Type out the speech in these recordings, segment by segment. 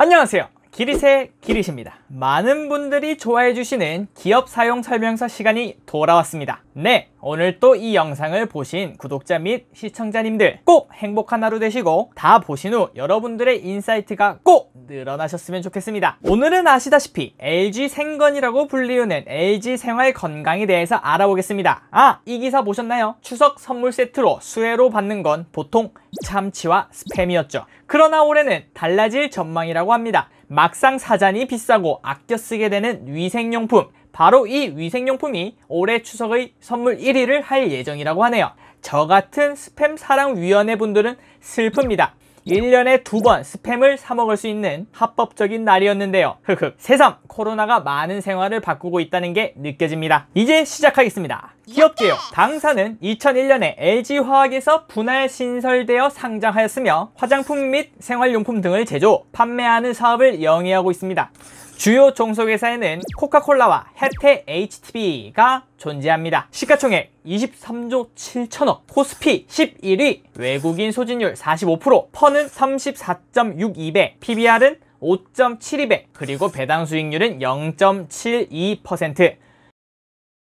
안녕하세요 기릿의 기릿입니다. 많은 분들이 좋아해 주시는 기업 사용 설명서 시간이 돌아왔습니다. 네, 오늘 또 이 영상을 보신 구독자 및 시청자님들 꼭 행복한 하루 되시고 다 보신 후 여러분들의 인사이트가 꼭 늘어나셨으면 좋겠습니다. 오늘은 아시다시피 LG 생건이라고 불리우는 LG 생활 건강에 대해서 알아보겠습니다. 아, 이 기사 보셨나요? 추석 선물 세트로 수혜로 받는 건 보통 참치와 스팸이었죠. 그러나 올해는 달라질 전망이라고 합니다. 막상 사자니 비싸고 아껴 쓰게 되는 위생용품 바로 이 위생용품이 올해 추석의 선물 1위를 할 예정이라고 하네요 저 같은 스팸 사랑 위원회 분들은 슬픕니다 1년에 두 번 스팸을 사 먹을 수 있는 합법적인 날이었는데요 흑흑 새삼 코로나가 많은 생활을 바꾸고 있다는 게 느껴집니다 이제 시작하겠습니다 귀엽게요. 당사는 2001년에 LG화학에서 분할 신설되어 상장하였으며 화장품 및 생활용품 등을 제조, 판매하는 사업을 영위하고 있습니다. 주요 종속회사에는 코카콜라와 해태 HTB가 존재합니다. 시가총액 23조 7천억, 코스피 11위, 외국인 소진율 45%, 퍼는 34.62배, PBR은 5.72배, 그리고 배당 수익률은 0.72%,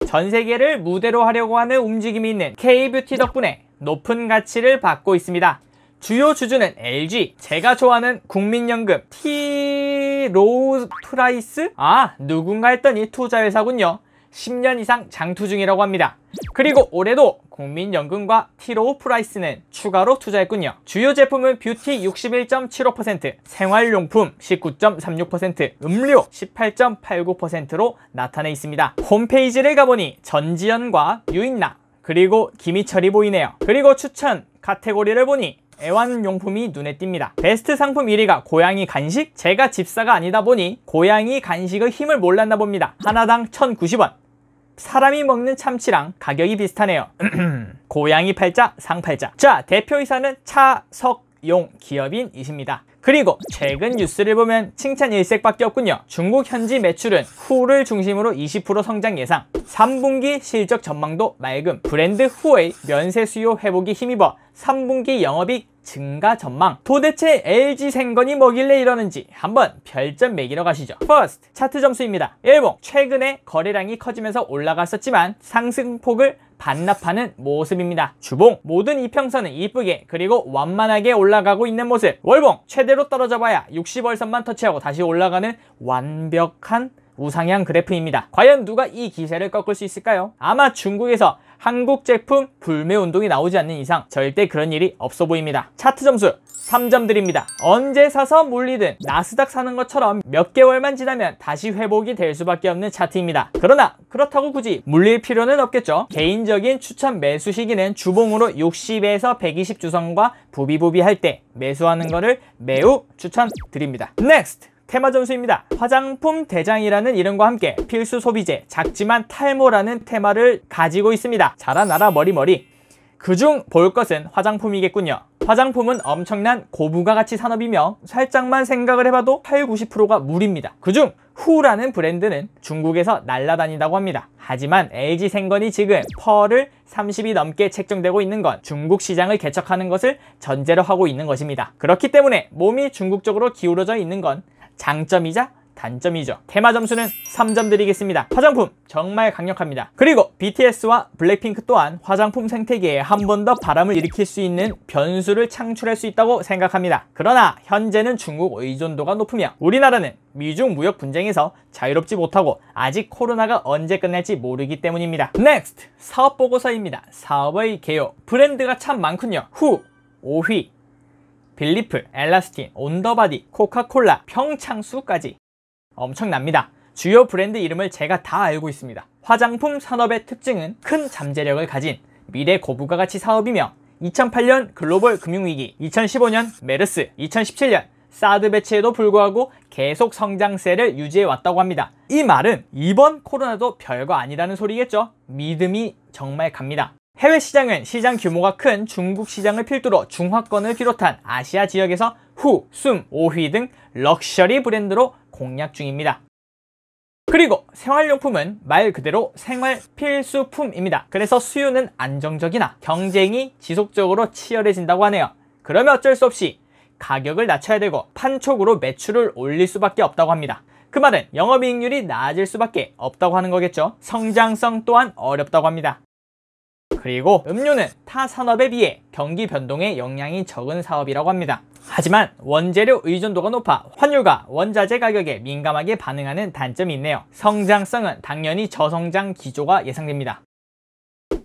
전 세계를 무대로 하려고 하는 움직임이 있는 K-뷰티 덕분에 높은 가치를 받고 있습니다. 주요 주주는 LG, 제가 좋아하는 국민연금, T... 로우 프라이스? 아, 누군가 했더니 투자회사군요. 10년 이상 장투 중이라고 합니다. 그리고 올해도 국민연금과 티로우 프라이스는 추가로 투자했군요. 주요 제품은 뷰티 61.75%, 생활용품 19.36%, 음료 18.89%로 나타내 있습니다. 홈페이지를 가보니 전지현과 유인나 그리고 김희철이 보이네요. 그리고 추천 카테고리를 보니 애완용품이 눈에 띕니다. 베스트 상품 1위가 고양이 간식? 제가 집사가 아니다 보니 고양이 간식의 힘을 몰랐나 봅니다. 하나당 1,090원, 사람이 먹는 참치랑 가격이 비슷하네요. 고양이 팔자, 상팔자. 자, 대표이사는 차석용 기업인이십니다. 그리고 최근 뉴스를 보면 칭찬 일색밖에 없군요. 중국 현지 매출은 후를 중심으로 20% 성장 예상, 3분기 실적 전망도 맑음, 브랜드 후의 면세 수요 회복이 힘입어 3분기 영업이 증가 전망 도대체 LG 생건이 뭐길래 이러는지 한번 별점 매기러 가시죠 퍼스트 차트 점수입니다 1봉 최근에 거래량이 커지면서 올라갔었지만 상승폭을 반납하는 모습입니다. 주봉 모든 이평선은 이쁘게 그리고 완만하게 올라가고 있는 모습 월봉 최대로 떨어져 봐야 60월선만 터치하고 다시 올라가는 완벽한 우상향 그래프입니다. 과연 누가 이 기세를 꺾을 수 있을까요? 아마 중국에서 한국 제품 불매 운동이 나오지 않는 이상 절대 그런 일이 없어 보입니다. 차트 점수 3점 드립니다. 언제 사서 물리든 나스닥 사는 것처럼 몇 개월만 지나면 다시 회복이 될 수밖에 없는 차트입니다. 그러나 그렇다고 굳이 물릴 필요는 없겠죠. 개인적인 추천 매수 시기는 주봉으로 60에서 120 주선과 부비부비 할 때 매수하는 것을 매우 추천드립니다. n e x 테마 전수입니다. 화장품 대장이라는 이름과 함께 필수 소비재 작지만 탈모라는 테마를 가지고 있습니다. 자라나라 머리머리 그중 볼 것은 화장품이겠군요. 화장품은 엄청난 고부가 가치 산업이며 살짝만 생각을 해봐도 8, 90%가 물입니다. 그중 후라는 브랜드는 중국에서 날라다닌다고 합니다. 하지만 LG 생건이 지금 펄을 30이 넘게 책정되고 있는 건 중국 시장을 개척하는 것을 전제로 하고 있는 것입니다. 그렇기 때문에 몸이 중국 적으로 기울어져 있는 건 장점이자 단점이죠. 테마 점수는 3점 드리겠습니다. 화장품 정말 강력합니다. 그리고 BTS와 블랙핑크 또한 화장품 생태계에 한 번 더 바람을 일으킬 수 있는 변수를 창출할 수 있다고 생각합니다. 그러나 현재는 중국 의존도가 높으며 우리나라는 미중 무역 분쟁에서 자유롭지 못하고 아직 코로나가 언제 끝날지 모르기 때문입니다. 넥스트 사업 보고서입니다. 사업의 개요. 브랜드가 참 많군요. 후 5위 빌리플, 엘라스틴, 온더바디, 코카콜라, 평창수까지 엄청납니다. 주요 브랜드 이름을 제가 다 알고 있습니다. 화장품 산업의 특징은 큰 잠재력을 가진 미래 고부가 가치 사업이며 2008년 글로벌 금융위기, 2015년 메르스, 2017년 사드 배치에도 불구하고 계속 성장세를 유지해왔다고 합니다. 이 말은 이번 코로나도 별거 아니라는 소리겠죠? 믿음이 정말 갑니다. 해외 시장은 시장 규모가 큰 중국 시장을 필두로 중화권을 비롯한 아시아 지역에서 후, 숨, 오휘 등 럭셔리 브랜드로 공략 중입니다. 그리고 생활용품은 말 그대로 생활 필수품입니다. 그래서 수요는 안정적이나 경쟁이 지속적으로 치열해진다고 하네요. 그러면 어쩔 수 없이 가격을 낮춰야 되고 판촉으로 매출을 올릴 수밖에 없다고 합니다. 그 말은 영업이익률이 낮을 수밖에 없다고 하는 거겠죠. 성장성 또한 어렵다고 합니다. 그리고 음료는 타 산업에 비해 경기 변동에 영향이 적은 사업이라고 합니다. 하지만 원재료 의존도가 높아 환율과 원자재 가격에 민감하게 반응하는 단점이 있네요. 성장성은 당연히 저성장 기조가 예상됩니다.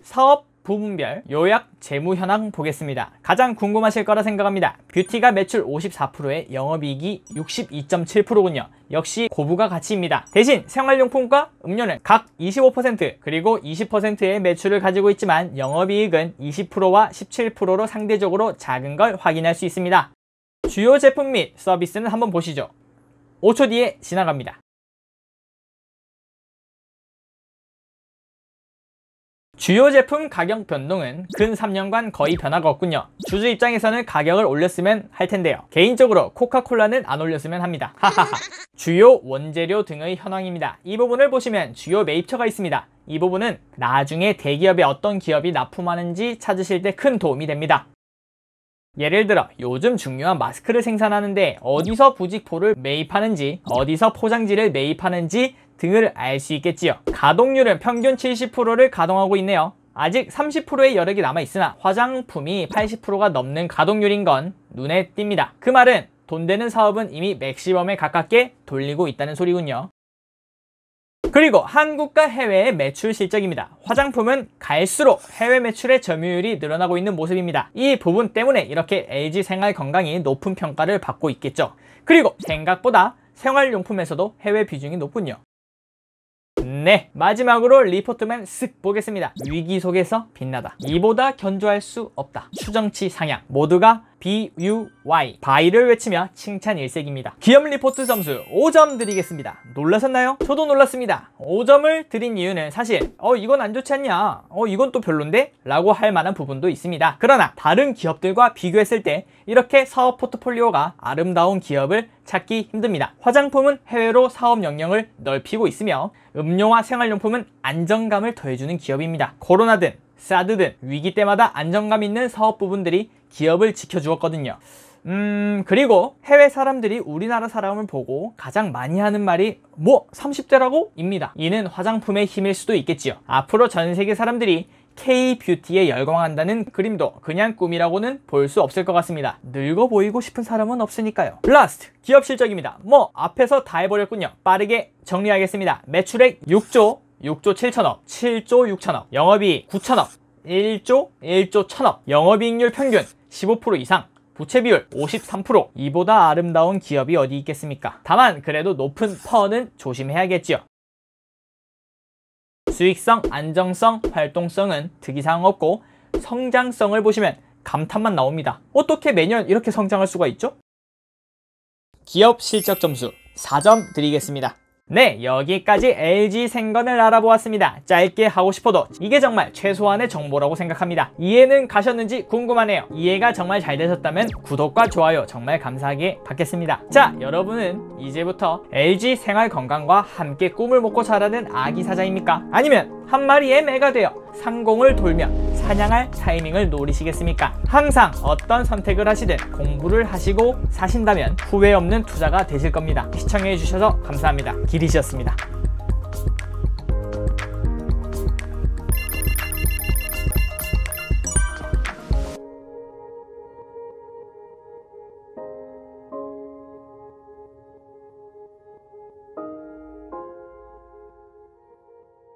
사업 부분별 요약 재무 현황 보겠습니다. 가장 궁금하실 거라 생각합니다. 뷰티가 매출 54%에 영업이익이 62.7%군요. 역시 고부가 가치입니다. 대신 생활용품과 음료는 각 25% 그리고 20%의 매출을 가지고 있지만 영업이익은 20%와 17%로 상대적으로 작은 걸 확인할 수 있습니다. 주요 제품 및 서비스는 한번 보시죠. 5초 뒤에 지나갑니다. 주요 제품 가격 변동은 근 3년간 거의 변화가 없군요 주주 입장에서는 가격을 올렸으면 할 텐데요 개인적으로 코카콜라는 안 올렸으면 합니다 하하하 주요 원재료 등의 현황입니다 이 부분을 보시면 주요 매입처가 있습니다 이 부분은 나중에 대기업의 어떤 기업이 납품하는지 찾으실 때 큰 도움이 됩니다 예를 들어 요즘 중요한 마스크를 생산하는데 어디서 부직포를 매입하는지 어디서 포장지를 매입하는지 등을 알 수 있겠지요. 가동률은 평균 70%를 가동하고 있네요. 아직 30%의 여력이 남아있으나 화장품이 80%가 넘는 가동률인 건 눈에 띕니다. 그 말은 돈 되는 사업은 이미 맥시멈에 가깝게 돌리고 있다는 소리군요. 그리고 한국과 해외의 매출 실적입니다. 화장품은 갈수록 해외 매출의 점유율이 늘어나고 있는 모습입니다. 이 부분 때문에 이렇게 LG 생활건강이 높은 평가를 받고 있겠죠. 그리고 생각보다 생활용품에서도 해외 비중이 높군요. 네 마지막으로 리포트맨 쓱 보겠습니다 위기 속에서 빛나다 이보다 견조할 수 없다 추정치 상향 모두가 BUY 바이를 외치며 칭찬 일색입니다 기업 리포트 점수 5점 드리겠습니다 놀라셨나요? 저도 놀랐습니다 5점을 드린 이유는 사실 어 이건 안 좋지 않냐 어 이건 또 별론데? 라고 할 만한 부분도 있습니다 그러나 다른 기업들과 비교했을 때 이렇게 사업 포트폴리오가 아름다운 기업을 찾기 힘듭니다 화장품은 해외로 사업 영역을 넓히고 있으며 음료와 생활용품은 안정감을 더해주는 기업입니다. 코로나 든 사드 든 위기 때마다 안정감 있는 사업 부분들이 기업을 지켜주었거든요. 음, 그리고 해외 사람들이 우리나라 사람을 보고 가장 많이 하는 말이 뭐 30대라고? 입니다. 이는 화장품의 힘일 수도 있겠지요. 앞으로 전 세계 사람들이 K-뷰티에 열광한다는 그림도 그냥 꿈이라고는 볼 수 없을 것 같습니다. 늙어 보이고 싶은 사람은 없으니까요. 라스트 기업 실적입니다. 뭐 앞에서 다 해버렸군요. 빠르게 정리하겠습니다. 매출액 6조 6조 7천억, 7조 6천억, 영업이익 9천억, 1조 1조 1천억, 영업이익률 평균 15% 이상, 부채 비율 53% 이보다 아름다운 기업이 어디 있겠습니까? 다만 그래도 높은 퍼는 조심해야겠지요. 수익성, 안정성, 활동성은 특이사항 없고 성장성을 보시면 감탄만 나옵니다. 어떻게 매년 이렇게 성장할 수가 있죠? 기업 실적 점수 4점 드리겠습니다. 네 여기까지 LG 생건을 알아보았습니다 짧게 하고 싶어도 이게 정말 최소한의 정보라고 생각합니다 이해는 가셨는지 궁금하네요 이해가 정말 잘 되셨다면 구독과 좋아요 정말 감사하게 받겠습니다 자 여러분은 이제부터 LG 생활 건강과 함께 꿈을 먹고 자라는 아기 사자입니까? 아니면 한 마리의 매가 되어 상공을 돌며 사냥할 타이밍을 노리시겠습니까? 항상 어떤 선택을 하시든 공부를 하시고 사신다면 후회 없는 투자가 되실 겁니다. 시청해주셔서 감사합니다. 길이셨습니다.